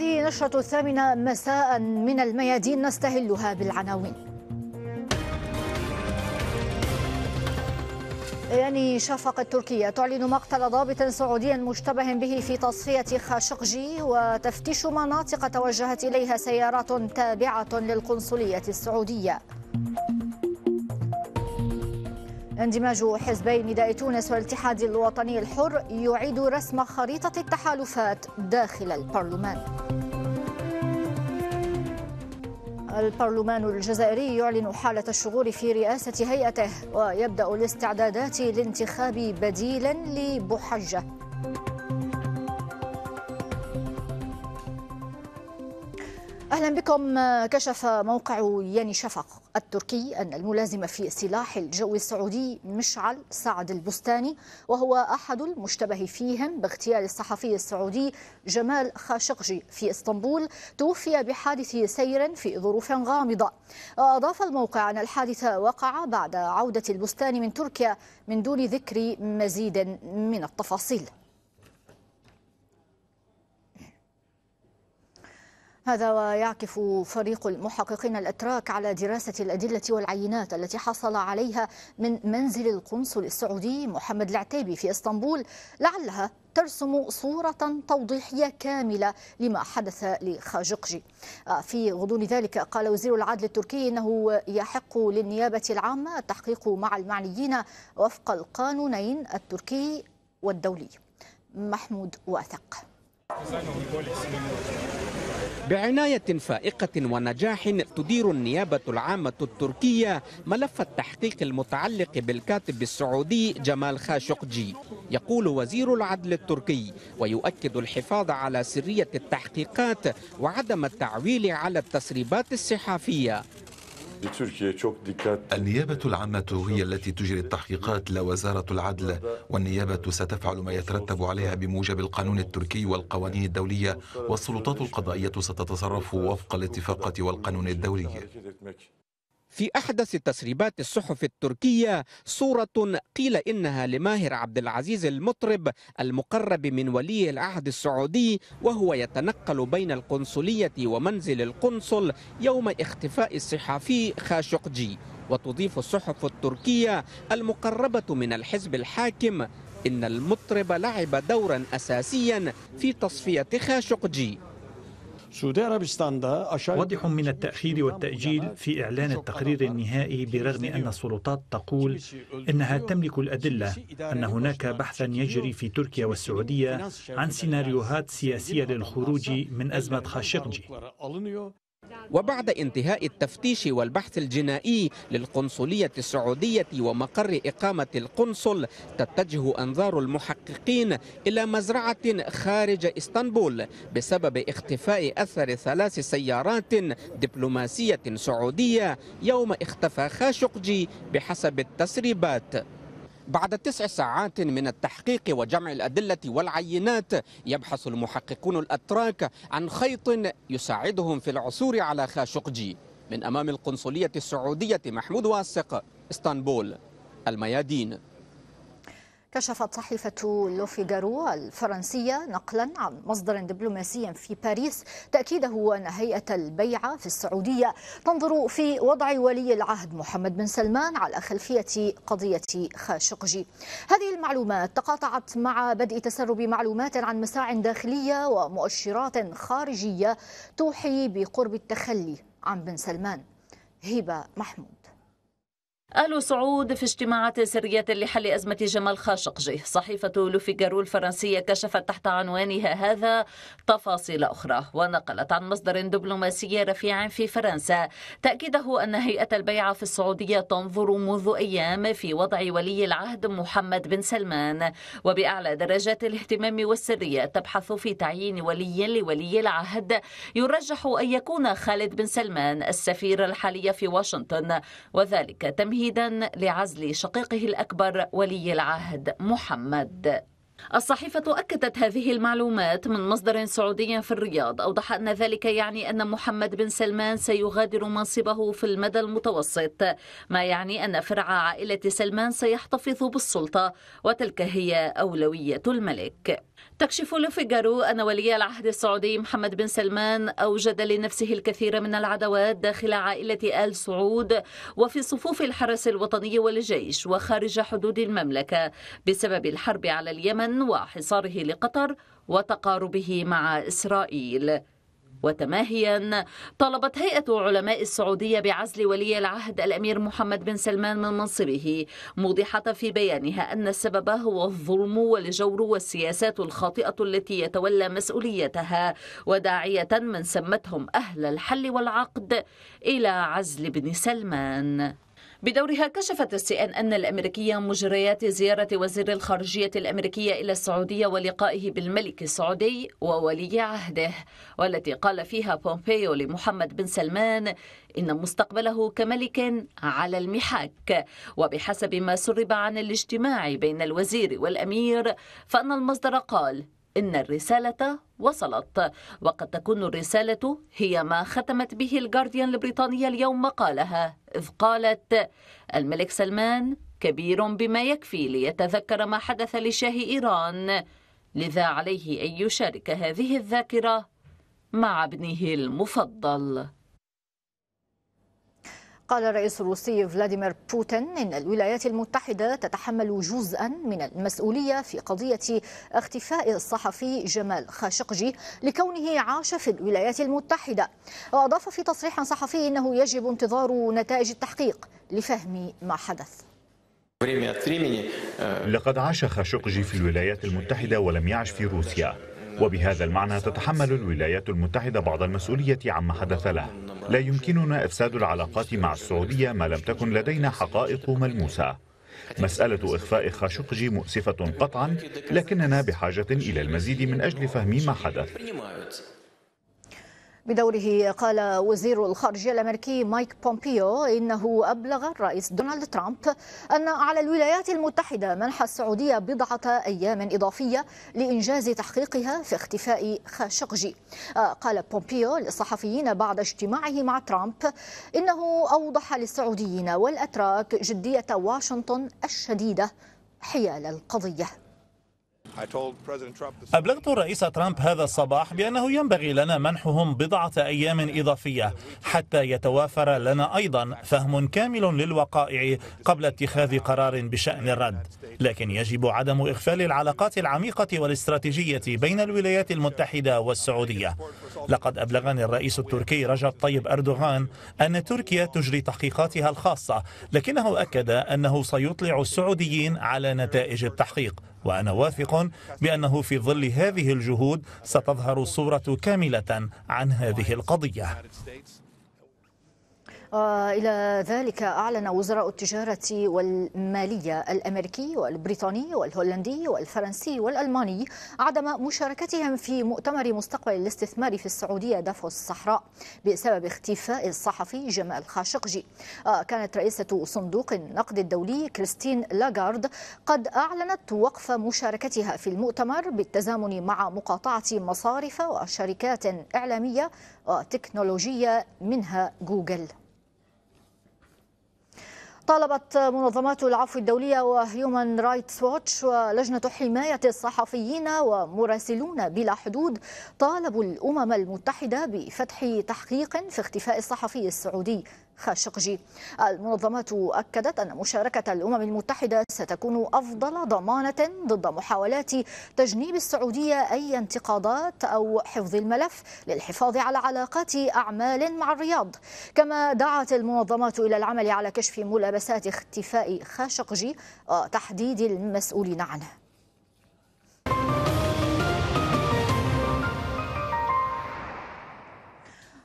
هذه نشرة الثامنة مساء من الميادين نستهلها بالعناوين يعني شفقة تركيا تعلن مقتل ضابط سعودي مشتبه به في تصفية خاشقجي وتفتيش مناطق توجهت إليها سيارات تابعة للقنصلية السعودية اندماج حزبي نداء تونس والاتحاد الوطني الحر يعيد رسم خريطة التحالفات داخل البرلمان البرلمان الجزائري يعلن حالة الشغور في رئاسة هيئته ويبدأ الاستعدادات لانتخاب بديلا لبحجة أهلا بكم كشف موقع ياني شفق التركي أن الملازم في سلاح الجو السعودي مشعل سعد البستاني وهو أحد المشتبه فيهم باغتيال الصحفي السعودي جمال خاشقجي في اسطنبول توفي بحادث سير في ظروف غامضة وأضاف الموقع أن الحادث وقع بعد عودة البستاني من تركيا من دون ذكر مزيد من التفاصيل هذا ويعكف فريق المحققين الأتراك على دراسة الأدلة والعينات التي حصل عليها من منزل القنصل السعودي محمد العتيبي في اسطنبول لعلها ترسم صورة توضيحية كاملة لما حدث لخاشقجي آه، في غضون ذلك قال وزير العدل التركي أنه يحق للنيابة العامة التحقيق مع المعنيين وفق القانونين التركي والدولي محمود واثق بعناية فائقة ونجاح تدير النيابة العامة التركية ملف التحقيق المتعلق بالكاتب السعودي جمال خاشقجي يقول وزير العدل التركي ويؤكد الحفاظ على سرية التحقيقات وعدم التعويل على التسريبات الصحافية النيابة العامة هي التي تجري التحقيقات لا وزارة العدل والنيابة ستفعل ما يترتب عليها بموجب القانون التركي والقوانين الدولية والسلطات القضائية ستتصرف وفق الاتفاقات والقانون الدولي في أحدث تسريبات الصحف التركية صورة قيل إنها لماهر عبد العزيز المطرب المقرب من ولي العهد السعودي وهو يتنقل بين القنصلية ومنزل القنصل يوم اختفاء الصحفي خاشقجي وتضيف الصحف التركية المقربة من الحزب الحاكم إن المطرب لعب دورا أساسيا في تصفية خاشقجي واضح من التأخير والتأجيل في إعلان التقرير النهائي برغم أن السلطات تقول إنها تملك الأدلة أن هناك بحثا يجري في تركيا والسعودية عن سيناريوهات سياسية للخروج من أزمة خاشقجي وبعد انتهاء التفتيش والبحث الجنائي للقنصلية السعودية ومقر إقامة القنصل تتجه أنظار المحققين إلى مزرعة خارج إسطنبول بسبب اختفاء أثر ثلاث سيارات دبلوماسية سعودية يوم اختفى خاشقجي بحسب التسريبات بعد تسع ساعات من التحقيق وجمع الأدلة والعينات يبحث المحققون الأتراك عن خيط يساعدهم في العثور على خاشقجي من أمام القنصلية السعودية محمود واسق اسطنبول الميادين كشفت صحيفة لو الفرنسية نقلا عن مصدر دبلوماسي في باريس تأكيده أن هيئة البيعة في السعودية تنظر في وضع ولي العهد محمد بن سلمان على خلفية قضية خاشقجي هذه المعلومات تقاطعت مع بدء تسرب معلومات عن مساع داخلية ومؤشرات خارجية توحي بقرب التخلي عن بن سلمان هبة محمود آل سعود في اجتماعات سرية لحل أزمة جمال خاشقجي صحيفة لوفيغارو الفرنسية كشفت تحت عنوانها هذا تفاصيل أخرى ونقلت عن مصدر دبلوماسي رفيع في فرنسا تأكيده أن هيئة البيعة في السعودية تنظر منذ أيام في وضع ولي العهد محمد بن سلمان وبأعلى درجات الاهتمام والسرية تبحث في تعيين ولي لولي العهد يرجح أن يكون خالد بن سلمان السفير الحالي في واشنطن وذلك تمهيد تمهيدا لعزل شقيقه الأكبر ولي العهد محمد الصحيفة أكدت هذه المعلومات من مصدر سعودي في الرياض أوضح أن ذلك يعني أن محمد بن سلمان سيغادر منصبه في المدى المتوسط ما يعني أن فرع عائلة سلمان سيحتفظ بالسلطة وتلك هي أولوية الملك تكشف لفيغارو أن ولي العهد السعودي محمد بن سلمان أوجد لنفسه الكثير من العداوات داخل عائلة آل سعود وفي صفوف الحرس الوطني والجيش وخارج حدود المملكة بسبب الحرب على اليمن وحصاره لقطر وتقاربه مع إسرائيل وتماهيا طالبت هيئة علماء السعودية بعزل ولي العهد الأمير محمد بن سلمان من منصبه موضحة في بيانها أن السبب هو الظلم والجور والسياسات الخاطئة التي يتولى مسؤوليتها وداعية من سمتهم أهل الحل والعقد إلى عزل بن سلمان بدورها كشفت السي ان ان الامريكيه مجريات زياره وزير الخارجيه الامريكيه الى السعوديه ولقائه بالملك السعودي وولي عهده والتي قال فيها بومبيو لمحمد بن سلمان ان مستقبله كملك على المحك وبحسب ما سرب عن الاجتماع بين الوزير والامير فان المصدر قال إن الرسالة وصلت وقد تكون الرسالة هي ما ختمت به الجارديان البريطانية اليوم مقالها إذ قالت الملك سلمان كبير بما يكفي ليتذكر ما حدث لشاه إيران لذا عليه أن يشارك هذه الذاكرة مع ابنه المفضل قال الرئيس الروسي فلاديمير بوتين إن الولايات المتحدة تتحمل جزءا من المسؤولية في قضية اختفاء الصحفي جمال خاشقجي لكونه عاش في الولايات المتحدة وأضاف في تصريح صحفي أنه يجب انتظار نتائج التحقيق لفهم ما حدث لقد عاش خاشقجي في الولايات المتحدة ولم يعش في روسيا وبهذا المعنى تتحمل الولايات المتحدة بعض المسؤولية عما حدث له لا يمكننا إفساد العلاقات مع السعودية ما لم تكن لدينا حقائق ملموسة مسألة إخفاء خاشقجي مؤسفة قطعا لكننا بحاجة إلى المزيد من أجل فهم ما حدث بدوره قال وزير الخارجية الأمريكي مايك بومبيو إنه أبلغ الرئيس دونالد ترامب أن على الولايات المتحدة منح السعودية بضعة أيام إضافية لإنجاز تحقيقها في اختفاء خاشقجي آه، قال بومبيو للصحفيين بعد اجتماعه مع ترامب إنه أوضح للسعوديين والأتراك جدية واشنطن الشديدة حيال القضية أبلغت الرئيس ترامب هذا الصباح بأنه ينبغي لنا منحهم بضعة أيام إضافية حتى يتوافر لنا أيضا فهم كامل للوقائع قبل اتخاذ قرار بشأن الرد لكن يجب عدم إغفال العلاقات العميقة والاستراتيجية بين الولايات المتحدة والسعودية لقد أبلغني الرئيس التركي رجب طيب أردوغان أن تركيا تجري تحقيقاتها الخاصة لكنه أكد أنه سيطلع السعوديين على نتائج التحقيق وأنا واثق بأنه في ظل هذه الجهود ستظهر الصورة كاملة عن هذه القضية آه، إلى ذلك أعلن وزراء التجارة والمالية الأمريكي والبريطاني والهولندي والفرنسي والألماني عدم مشاركتهم في مؤتمر مستقبل الاستثمار في السعودية دافوس الصحراء بسبب اختفاء الصحفي جمال خاشقجي آه، كانت رئيسة صندوق النقد الدولي كريستين لاغارد قد أعلنت وقف مشاركتها في المؤتمر بالتزامن مع مقاطعة مصارف وشركات إعلامية وتكنولوجية منها جوجل طالبت منظمات العفو الدولية وهيومن رايتس ووتش ولجنة حماية الصحفيين ومراسلون بلا حدود طالبوا الأمم المتحدة بفتح تحقيق في اختفاء الصحفي السعودي خاشقجي المنظمات أكدت أن مشاركة الأمم المتحدة ستكون أفضل ضمانة ضد محاولات تجنيب السعودية أي انتقادات أو حفظ الملف للحفاظ على علاقات أعمال مع الرياض كما دعت المنظمات إلى العمل على كشف ملابسات اختفاء خاشقجي وتحديد المسؤولين عنه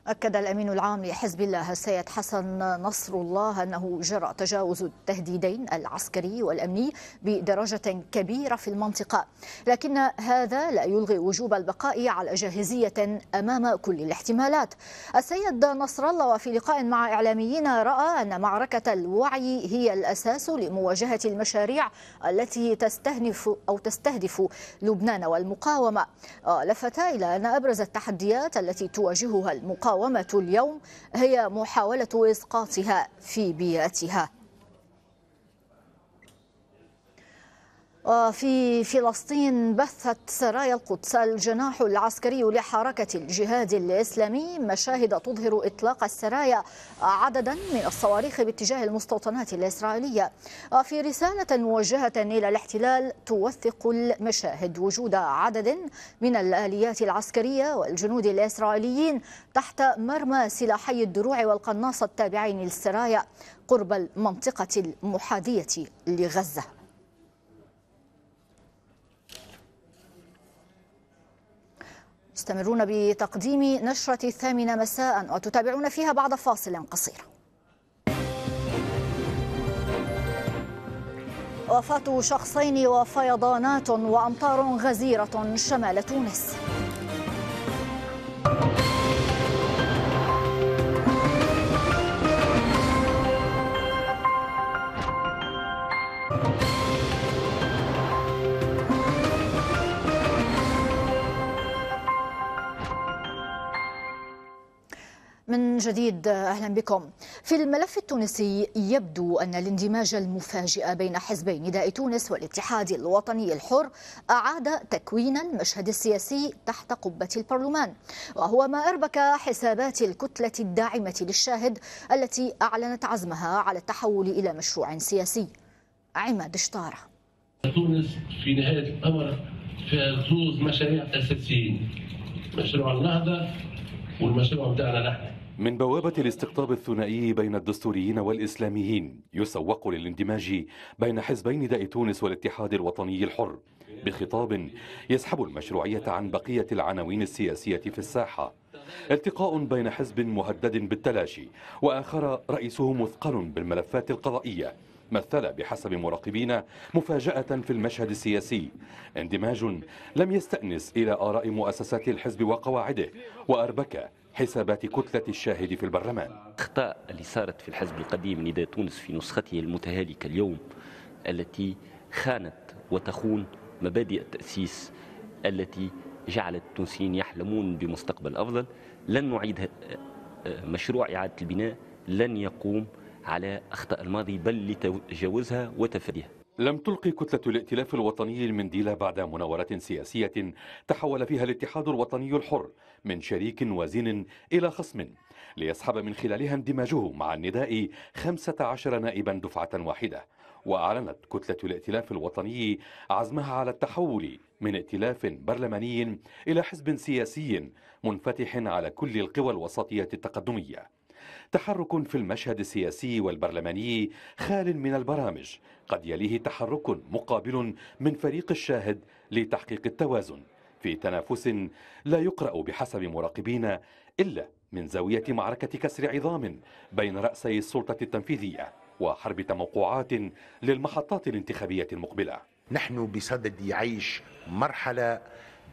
أكد الأمين العام لحزب الله السيد حسن نصر الله أنه جرى تجاوز التهديدين العسكري والأمني بدرجة كبيرة في المنطقة لكن هذا لا يلغي وجوب البقاء على جاهزية أمام كل الاحتمالات السيد نصر الله وفي لقاء مع إعلاميين رأى أن معركة الوعي هي الأساس لمواجهة المشاريع التي تستهدف أو تستهدف لبنان والمقاومة لفت إلى أن أبرز التحديات التي تواجهها المقاومة المقاومة اليوم هي محاولة إسقاطها في بيئتها وفي فلسطين بثت سرايا القدس الجناح العسكري لحركة الجهاد الإسلامي مشاهد تظهر إطلاق السرايا عددا من الصواريخ باتجاه المستوطنات الإسرائيلية وفي رسالة موجهة إلى الاحتلال توثق المشاهد وجود عدد من الآليات العسكرية والجنود الإسرائيليين تحت مرمى سلاحي الدروع والقناصة التابعين للسرايا قرب المنطقة المحاذية لغزة استمرون بتقديم نشرة الثامنة مساء وتتابعون فيها بعد فاصل قصير وفاة شخصين وفيضانات وأمطار غزيرة شمال تونس جديد أهلا بكم في الملف التونسي يبدو أن الاندماج المفاجئ بين حزبي نداء تونس والاتحاد الوطني الحر أعاد تكوين المشهد السياسي تحت قبة البرلمان وهو ما أربك حسابات الكتلة الداعمة للشاهد التي أعلنت عزمها على التحول إلى مشروع سياسي عماد شطارة تونس في نهاية الأمر فيها زوز مشاريع أساسيين مشروع النهضة والمشروع بتاعنا نحن من بوابة الاستقطاب الثنائي بين الدستوريين والإسلاميين يسوق للاندماج بين حزبين داء تونس والاتحاد الوطني الحر بخطاب يسحب المشروعية عن بقية العناوين السياسية في الساحة التقاء بين حزب مهدد بالتلاشي وآخر رئيسه مثقل بالملفات القضائية مثل بحسب مراقبين مفاجأة في المشهد السياسي اندماج لم يستأنس إلى آراء مؤسسات الحزب وقواعده وأربك حسابات كتلة الشاهد في البرلمان أخطاء اللي صارت في الحزب القديم نداء تونس في نسخته المتهالكة اليوم التي خانت وتخون مبادئ التأسيس التي جعلت التونسيين يحلمون بمستقبل أفضل لن نعيد مشروع إعادة البناء لن يقوم على أخطاء الماضي بل لتجاوزها وتفاديها لم تلقي كتلة الائتلاف الوطني المنديل بعد مناورة سياسية تحول فيها الاتحاد الوطني الحر من شريك وزين إلى خصم ليسحب من خلالها اندماجه مع النداء 15 نائبا دفعة واحدة وأعلنت كتلة الائتلاف الوطني عزمها على التحول من ائتلاف برلماني إلى حزب سياسي منفتح على كل القوى الوسطية التقدمية تحرك في المشهد السياسي والبرلماني خال من البرامج قد يليه تحرك مقابل من فريق الشاهد لتحقيق التوازن في تنافس لا يقرأ بحسب مراقبين إلا من زاوية معركة كسر عظام بين رأسي السلطة التنفيذية وحرب تموقعات للمحطات الانتخابية المقبلة نحن بصدد عيش مرحلة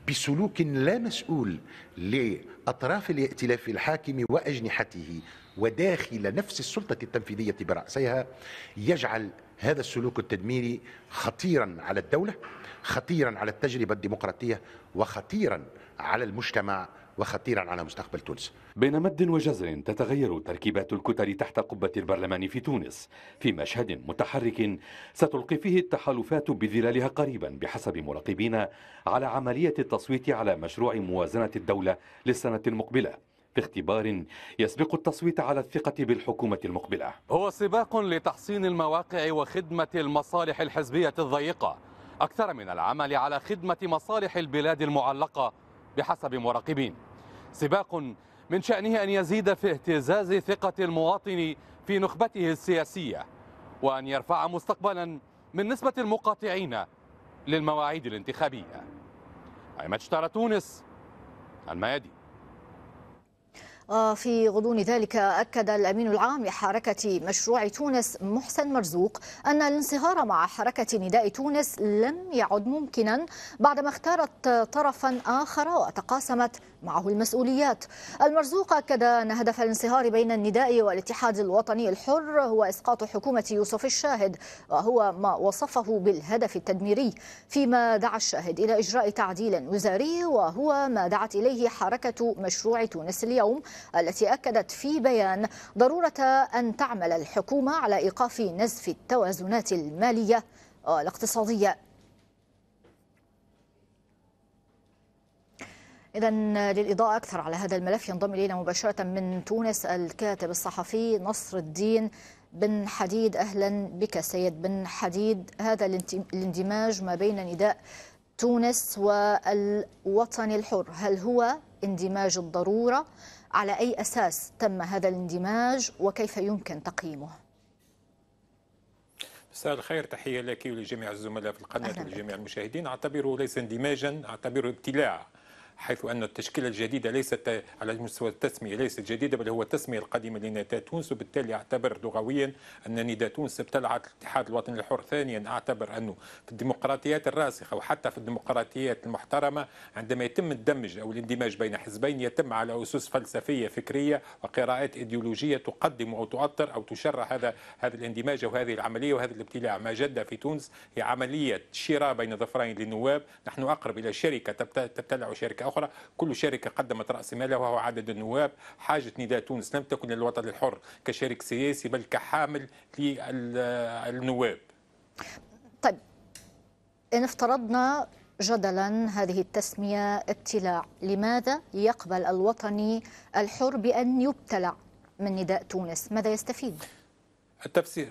بسلوك لا مسؤول لأطراف الائتلاف الحاكم وأجنحته وداخل نفس السلطة التنفيذية برأسها يجعل هذا السلوك التدميري خطيرا على الدولة خطيرا على التجربة الديمقراطية وخطيرا على المجتمع وخطيرا على مستقبل تونس بين مد وجزر تتغير تركيبات الكتل تحت قبة البرلمان في تونس في مشهد متحرك ستلقي فيه التحالفات بظلالها قريبا بحسب مراقبين على عملية التصويت على مشروع موازنة الدولة للسنة المقبلة باختبار يسبق التصويت على الثقة بالحكومة المقبلة هو سباق لتحصين المواقع وخدمة المصالح الحزبية الضيقة أكثر من العمل على خدمة مصالح البلاد المعلقة بحسب مراقبين سباق من شأنه أن يزيد في اهتزاز ثقة المواطن في نخبته السياسية وأن يرفع مستقبلا من نسبة المقاطعين للمواعيد الانتخابية عماد تونس الميادين آه، في غضون ذلك أكد الأمين العام لحركة مشروع تونس محسن مرزوق أن الانصهار مع حركة نداء تونس لم يعد ممكنا بعدما اختارت طرفا آخر وتقاسمت معه المسؤوليات المرزوق أكد أن هدف الانصهار بين النداء والاتحاد الوطني الحر هو إسقاط حكومة يوسف الشاهد وهو ما وصفه بالهدف التدميري فيما دعا الشاهد إلى إجراء تعديل وزاري وهو ما دعت إليه حركة مشروع تونس اليوم التي أكدت في بيان ضرورة أن تعمل الحكومة على إيقاف نزف التوازنات المالية والاقتصادية إذا للإضاءة أكثر على هذا الملف ينضم إلينا مباشرة من تونس الكاتب الصحفي نصر الدين بن حديد أهلا بك سيد بن حديد هذا الاندماج ما بين نداء تونس والوطن الحر هل هو اندماج الضرورة على أي أساس تم هذا الاندماج وكيف يمكن تقييمه مساء الخير تحية لك ولجميع الزملاء في القناة ولجميع المشاهدين أعتبره ليس اندماجا أعتبره ابتلاع حيث أن التشكيلة الجديدة ليست على مستوى التسمية ليست جديدة بل هو التسمية القديمة لنداء تونس وبالتالي أعتبر لغويا أن نداء تونس ابتلعت الاتحاد الوطني الحر ثانيا أعتبر أنه في الديمقراطيات الراسخة وحتى في الديمقراطيات المحترمة عندما يتم الدمج أو الاندماج بين حزبين يتم على أسس فلسفية فكرية وقراءات إيديولوجية تقدم أو تؤطر أو تشرع هذا هذا الاندماج وهذه العملية وهذا الابتلاع ما جد في تونس هي عملية شراء بين ظفرين للنواب نحن أقرب إلى شركة تبتلع شركة شركة أخرى كل شركة قدمت رأس مالها وهو عدد النواب حاجة نداء تونس لم تكن للوطن الحر كشريك سياسي بل كحامل للنواب طيب إن افترضنا جدلا هذه التسمية ابتلاع لماذا يقبل الوطني الحر بأن يبتلع من نداء تونس ماذا يستفيد التفسير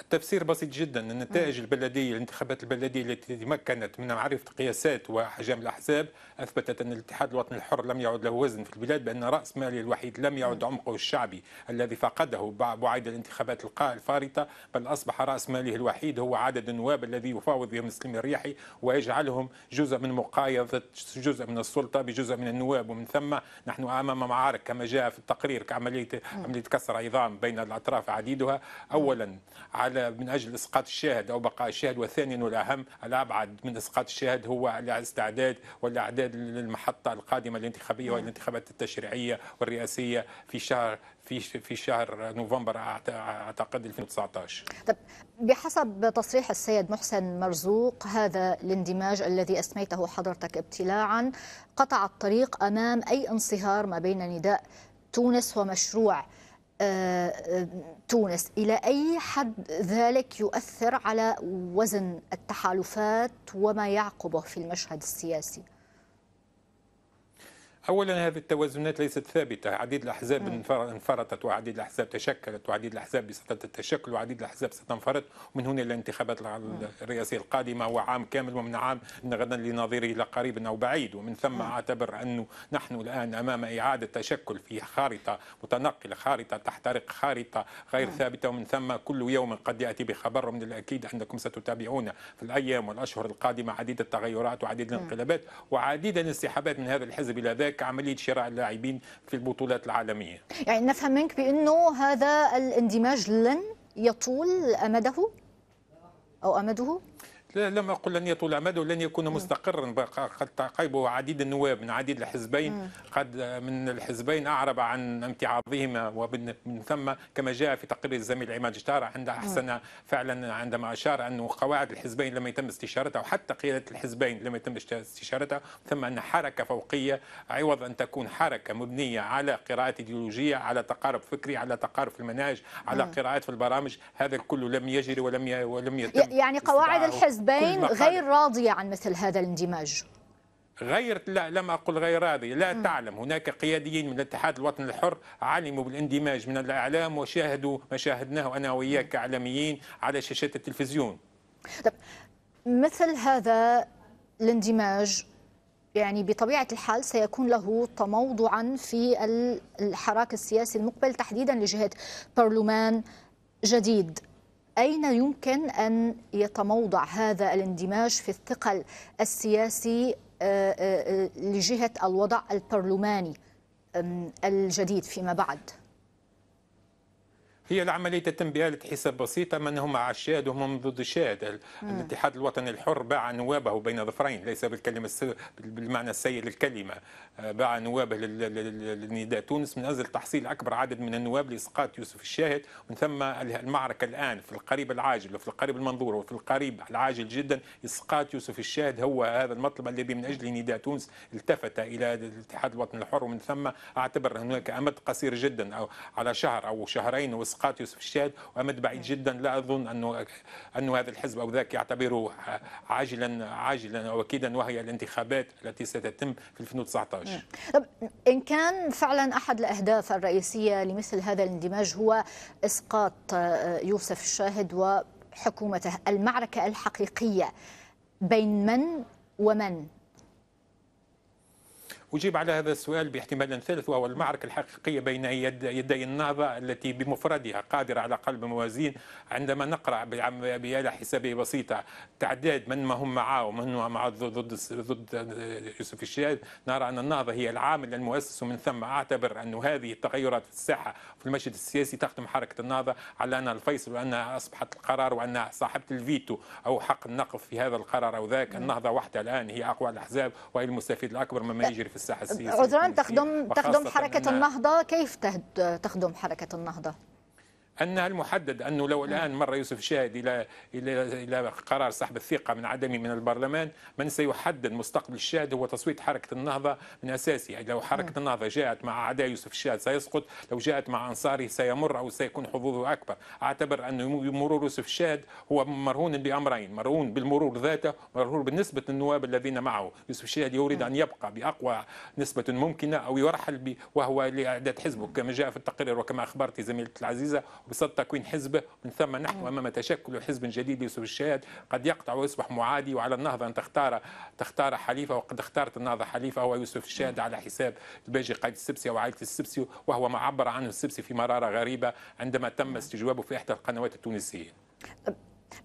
التفسير بسيط جدا النتائج البلديه الانتخابات البلديه التي تمكنت من معرفه قياسات واحجام الاحزاب اثبتت ان الاتحاد الوطني الحر لم يعد له وزن في البلاد بان راس ماله الوحيد لم يعد عمقه الشعبي الذي فقده بعد الانتخابات الفارطه بل اصبح راس ماله الوحيد هو عدد النواب الذي يفاوض بهم مسلم الريحي ويجعلهم جزء من مقايضه جزء من السلطه بجزء من النواب ومن ثم نحن امام معارك كما جاء في التقرير كعمليه عمليه كسر عظام بين الاطراف عديدها اولا على من اجل اسقاط الشاهد او بقاء الشاهد وثانيا والاهم الابعد من اسقاط الشاهد هو الاستعداد والاعداد للمحطه القادمه الانتخابيه نعم. والانتخابات التشريعيه والرئاسيه في شهر في في شهر نوفمبر اعتقد 2019 طب بحسب تصريح السيد محسن مرزوق هذا الاندماج الذي اسميته حضرتك ابتلاعا قطع الطريق امام اي انصهار ما بين نداء تونس ومشروع تونس إلى أي حد ذلك يؤثر على وزن التحالفات وما يعقبه في المشهد السياسي؟ اولا هذه التوازنات ليست ثابته عديد الاحزاب انفرطت وعديد الاحزاب تشكلت وعديد الاحزاب بصدد التشكل وعديد الاحزاب ستنفرط ومن هنا الانتخابات الرئاسيه القادمه وعام كامل ومن عام غدا لنظيره الى قريب او بعيد ومن ثم اعتبر انه نحن الان امام اعاده تشكل في خارطه متنقله خارطه تحترق خارطه غير ثابته ومن ثم كل يوم قد ياتي بخبر من الاكيد انكم ستتابعون في الايام والاشهر القادمه عديد التغيرات وعديد الانقلابات وعديد الانسحابات من هذا الحزب الى ذاك هناك عمليه شراء اللاعبين في البطولات العالميه. يعني نفهم منك بانه هذا الاندماج لن يطول امده او امده؟ لا لم أقول لن يطول أمده لن يكون مستقرا قد تعقبه عديد النواب من عديد الحزبين قد من الحزبين أعرب عن امتعاضهما ومن ثم كما جاء في تقرير الزميل عماد جتار عند أحسن فعلا عندما أشار أنه قواعد الحزبين لم يتم استشارتها وحتى قيادة الحزبين لم يتم استشارتها ثم أن حركة فوقية عوض أن تكون حركة مبنية على قراءات إيديولوجية على تقارب فكري على تقارب في المناهج على قراءات في البرامج هذا الكل لم يجري ولم ولم يتم يعني قواعد الحزب الحزبين غير راضية عن مثل هذا الاندماج غير لا لم اقل غير راضي لا م. تعلم هناك قياديين من الاتحاد الوطني الحر علموا بالاندماج من الاعلام وشاهدوا ما شاهدناه انا واياك اعلاميين على شاشات التلفزيون طب مثل هذا الاندماج يعني بطبيعة الحال سيكون له تموضعا في الحراك السياسي المقبل تحديدا لجهة برلمان جديد أين يمكن أن يتموضع هذا الاندماج في الثقل السياسي آه، آه، آه، لجهة الوضع البرلماني الجديد فيما بعد؟ هي العملية تتم بآلة حساب بسيطة من هم على الشاد وهم ضد الشاد الاتحاد الوطني الحر باع نوابه بين ظفرين ليس بالكلمة بالمعنى السيء للكلمة آه، باع نوابه لنداء تونس من أجل تحصيل أكبر عدد من النواب لإسقاط يوسف الشاهد ومن ثم المعركة الآن في القريب العاجل وفي القريب المنظور وفي القريب العاجل جدا إسقاط يوسف الشاهد هو هذا المطلب الذي من أجله نداء تونس التفت إلى الاتحاد الوطني الحر ومن ثم أعتبر هناك أمد قصير جدا أو على شهر أو شهرين اسقاط يوسف الشاد وامد بعيد نعم. جدا لا اظن انه انه هذا الحزب او ذاك يعتبره عاجلا عاجلا او اكيدا وهي الانتخابات التي ستتم في 2019 نعم. طب ان كان فعلا احد الاهداف الرئيسيه لمثل هذا الاندماج هو اسقاط آه، يوسف الشاهد وحكومته المعركه الحقيقيه بين من ومن أجيب على هذا السؤال باحتمال ثالث وهو المعركة الحقيقية بين يدي النهضة التي بمفردها قادرة على قلب موازين عندما نقرأ بعملية حسابية بسيطة تعداد من ما هم معه ومن هم ضد ضد يوسف الشاذ نرى أن النهضة هي العامل المؤسس ومن ثم أعتبر أن هذه التغيرات في الساحة في المشهد السياسي تخدم حركة النهضة على أنها الفيصل وأنها أصبحت القرار وأنها صاحبة الفيتو أو حق النقف في هذا القرار أو ذاك النهضة وحدها الآن هي أقوى الأحزاب وهي المستفيد الأكبر مما يجري في الساحه السياسيه عذرا تخدم تخدم حركه النهضه كيف تخدم حركه النهضه؟ انها المحدد انه لو نعم. الان مر يوسف الشاهد الى الى الى قرار سحب الثقه من عدمه من البرلمان من سيحدد مستقبل الشاهد هو تصويت حركه النهضه من اساسي يعني لو حركه نعم. النهضه جاءت مع عداء يوسف الشاهد سيسقط لو جاءت مع انصاره سيمر او سيكون حظوظه اكبر اعتبر انه مرور يوسف الشاهد هو مرهون بامرين مرهون بالمرور ذاته مرهون بالنسبه للنواب الذين معه يوسف الشاهد يريد نعم. ان يبقى باقوى نسبه ممكنه او يرحل وهو لاعداد حزبه كما جاء في التقرير وكما اخبرت زميلتي العزيزه بصدد تكوين حزبه من ثم نحن أمام تشكل حزب جديد يوسف الشاهد قد يقطع ويصبح معادي وعلى النهضة أن تختار تختار حليفة وقد اختارت النهضة حليفة هو يوسف الشاهد على حساب الباجي قائد السبسي وعائلة السبسي وهو ما عبر عنه السبسي في مرارة غريبة عندما تم استجوابه في إحدى القنوات التونسية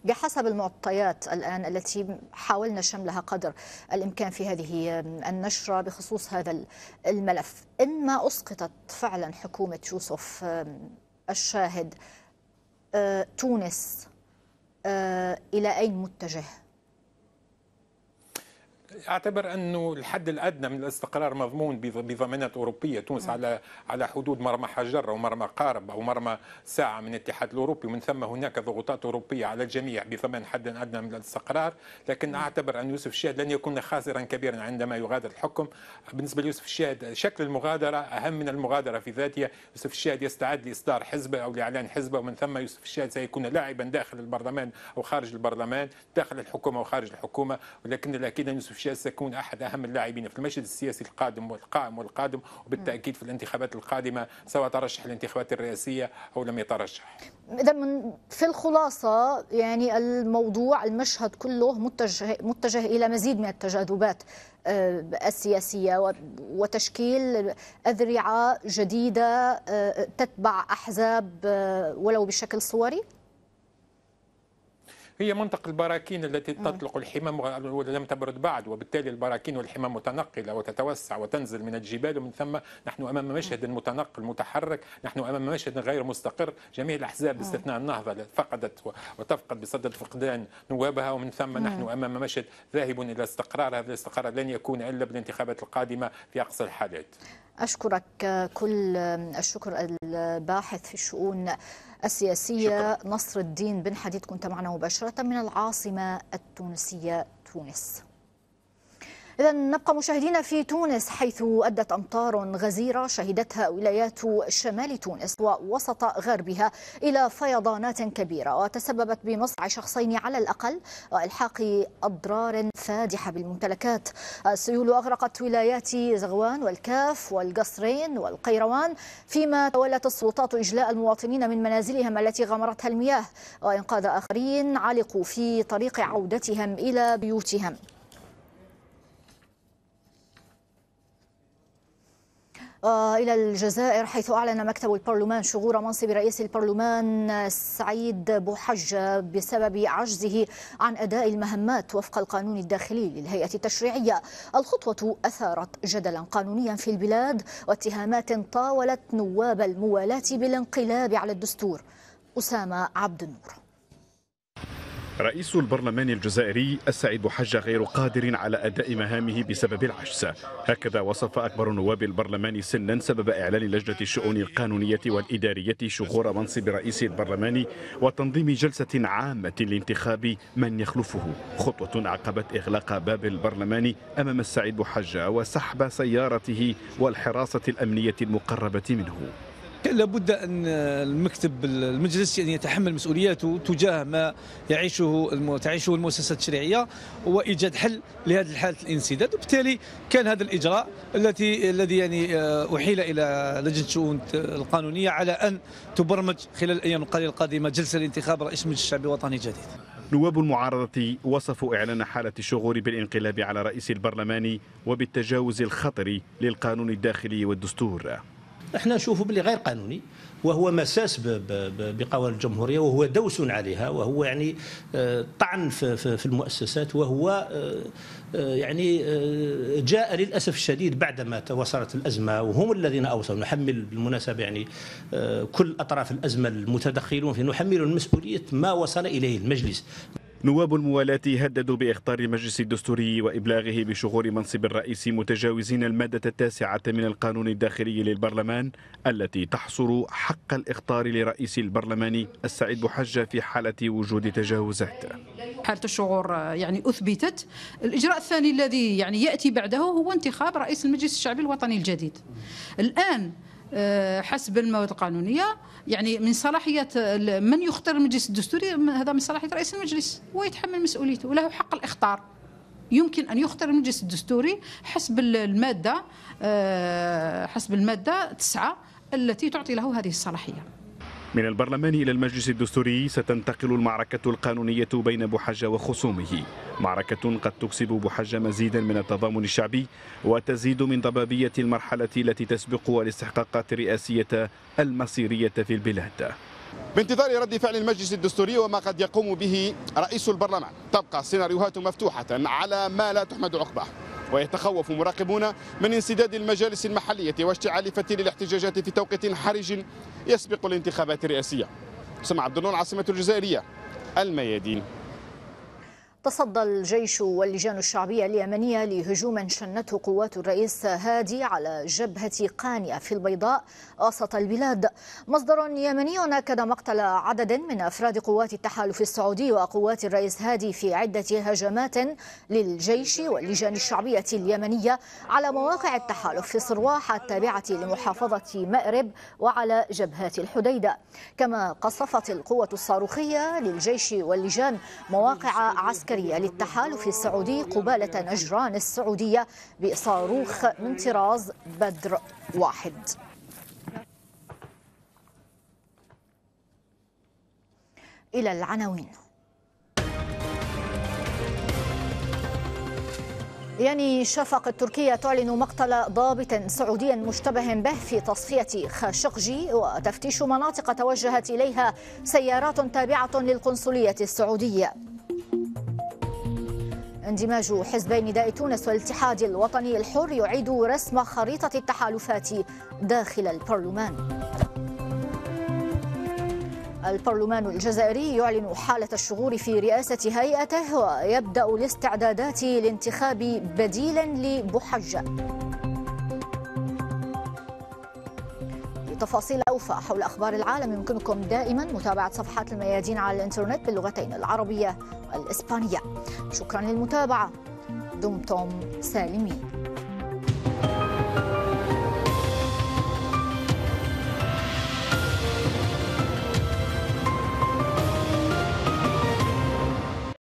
بحسب المعطيات الآن التي حاولنا شملها قدر الإمكان في هذه النشرة بخصوص هذا الملف إن ما أسقطت فعلا حكومة يوسف الشاهد آه، تونس آه، إلى أين متجه؟ اعتبر انه الحد الادنى من الاستقرار مضمون بضمانات اوروبيه، تونس نعم. على على حدود مرمى حجر او مرمى قارب او مرمى ساعه من الاتحاد الاوروبي، ومن ثم هناك ضغوطات اوروبيه على الجميع بضمان حد ادنى من الاستقرار، لكن نعم. اعتبر ان يوسف الشاهد لن يكون خاسرا كبيرا عندما يغادر الحكم، بالنسبه ليوسف الشاهد شكل المغادره اهم من المغادره في ذاتها، يوسف الشاهد يستعد لاصدار حزبه او لاعلان حزبه ومن ثم يوسف الشاهد سيكون لاعبا داخل البرلمان او خارج البرلمان، داخل الحكومه وخارج الحكومه، ولكن الاكيد يوسف تشيششفشيل سيكون أحد أهم اللاعبين في المشهد السياسي القادم والقائم والقادم وبالتأكيد في الانتخابات القادمة سواء ترشح للانتخابات الرئاسية أو لم يترشح إذا في الخلاصة يعني الموضوع المشهد كله متجه, متجه إلى مزيد من التجاذبات آه، السياسية وتشكيل أذرعة جديدة آه، تتبع أحزاب آه، ولو بشكل صوري؟ هي منطق البراكين التي آه. تطلق الحمام ولم تبرد بعد وبالتالي البراكين والحمام متنقلة وتتوسع وتنزل من الجبال ومن ثم نحن أمام مشهد آه. متنقل متحرك نحن أمام مشهد غير مستقر جميع الأحزاب آه. باستثناء النهضة فقدت وتفقد بصدد فقدان نوابها ومن ثم نحن أمام مشهد ذاهب إلى استقرار هذا الاستقرار لن يكون إلا بالانتخابات القادمة في أقصى الحالات أشكرك كل الشكر الباحث في الشؤون السياسية شكرا. نصر الدين بن حديد كنت معنا مباشرة من العاصمة التونسية تونس إذا نبقى مشاهدينا في تونس حيث أدت أمطار غزيرة شهدتها ولايات شمال تونس ووسط غربها إلى فيضانات كبيرة وتسببت بمصرع شخصين على الأقل وإلحاق أضرار فادحة بالممتلكات السيول أغرقت ولايات زغوان والكاف والقصرين والقيروان فيما تولت السلطات إجلاء المواطنين من منازلهم التي غمرتها المياه وإنقاذ آخرين علقوا في طريق عودتهم إلى بيوتهم آه، إلى الجزائر حيث أعلن مكتب البرلمان شغور منصب رئيس البرلمان سعيد بوحجة بسبب عجزه عن أداء المهمات وفق القانون الداخلي للهيئة التشريعية الخطوة أثارت جدلا قانونيا في البلاد واتهامات طاولت نواب الموالاة بالانقلاب على الدستور أسامة عبد النور رئيس البرلمان الجزائري السعيد بوحجة غير قادر على أداء مهامه بسبب العجز هكذا وصف أكبر نواب البرلمان سنا سبب إعلان لجنة الشؤون القانونية والإدارية شغور منصب رئيس البرلمان وتنظيم جلسة عامة لانتخاب من يخلفه خطوة عقبت إغلاق باب البرلمان أمام السعيد بوحجة وسحب سيارته والحراسة الأمنية المقربة منه كان لابد ان المكتب المجلس ان يتحمل مسؤولياته تجاه ما يعيشه تعيشه المؤسسه التشريعيه وايجاد حل لهذه حاله الانسداد وبالتالي كان هذا الاجراء التي الذي يعني آه، احيل الى لجنه الشؤون القانونيه على ان تبرمج خلال الايام القليله القادمه جلسه لانتخاب رئيس مجلس الشعب الوطني جديد نواب المعارضة وصفوا إعلان حالة الشغور بالانقلاب على رئيس البرلمان وبالتجاوز الخطر للقانون الداخلي والدستور احنا نشوفوا باللي غير قانوني وهو مساس بقوانين الجمهوريه وهو دوس عليها وهو يعني آه، طعن في المؤسسات وهو آه، آه، يعني جاء للاسف الشديد بعدما تواصلت الازمه وهم الذين اوصلوا نحمل بالمناسبه يعني كل اطراف الازمه المتدخلون في نحمل المسؤوليه ما وصل اليه المجلس نواب الموالاة هددوا بإخطار المجلس الدستوري وإبلاغه بشغور منصب الرئيس متجاوزين المادة التاسعة من القانون الداخلي للبرلمان التي تحصر حق الإخطار لرئيس البرلمان السعيد بحجة في حالة وجود تجاوزات حالة الشغور يعني أثبتت الإجراء الثاني الذي يعني يأتي بعده هو انتخاب رئيس المجلس الشعبي الوطني الجديد الآن حسب المواد القانونيه يعني من صلاحيه من يختار المجلس الدستوري هذا من صلاحيه رئيس المجلس ويتحمل مسؤوليته وله حق الاختار يمكن ان يختار المجلس الدستوري حسب الماده آه، حسب الماده 9 التي تعطي له هذه الصلاحيه من البرلمان إلى المجلس الدستوري ستنتقل المعركة القانونية بين بوحجة وخصومه معركة قد تكسب بوحجة مزيدا من التضامن الشعبي وتزيد من ضبابية المرحلة التي تسبقها الاستحقاقات الرئاسية المصيرية في البلاد بانتظار رد فعل المجلس الدستوري وما قد يقوم به رئيس البرلمان تبقى سيناريوهات مفتوحة على ما لا تحمد عقباه ويتخوف مراقبون من انسداد المجالس المحلية واشتعال فتيل الاحتجاجات في توقيت حرج يسبق الانتخابات الرئاسية سمع عبد العاصمة الجزائرية الميادين تصدى الجيش واللجان الشعبية اليمنية لهجوم شنته قوات الرئيس هادي على جبهة قانية في البيضاء وسط البلاد مصدر يمني أكد مقتل عدد من أفراد قوات التحالف السعودي وقوات الرئيس هادي في عدة هجمات للجيش واللجان الشعبية اليمنية على مواقع التحالف في صرواح التابعة لمحافظة مأرب وعلى جبهات الحديدة كما قصفت القوة الصاروخية للجيش واللجان مواقع عسكرية العسكرية للتحالف السعودي قبالة نجران السعودية بصاروخ من طراز بدر واحد إلى العناوين يعني شفق التركية تعلن مقتل ضابط سعودي مشتبه به في تصفية خاشقجي وتفتيش مناطق توجهت إليها سيارات تابعة للقنصلية السعودية اندماج حزبي نداء تونس والاتحاد الوطني الحر يعيد رسم خريطة التحالفات داخل البرلمان البرلمان الجزائري يعلن حالة الشغور في رئاسة هيئته ويبدأ الاستعدادات لانتخاب بديلا لبحجة تفاصيل أوفى حول أخبار العالم يمكنكم دائما متابعة صفحات الميادين على الإنترنت باللغتين العربية والإسبانية شكرا للمتابعة دمتم سالمين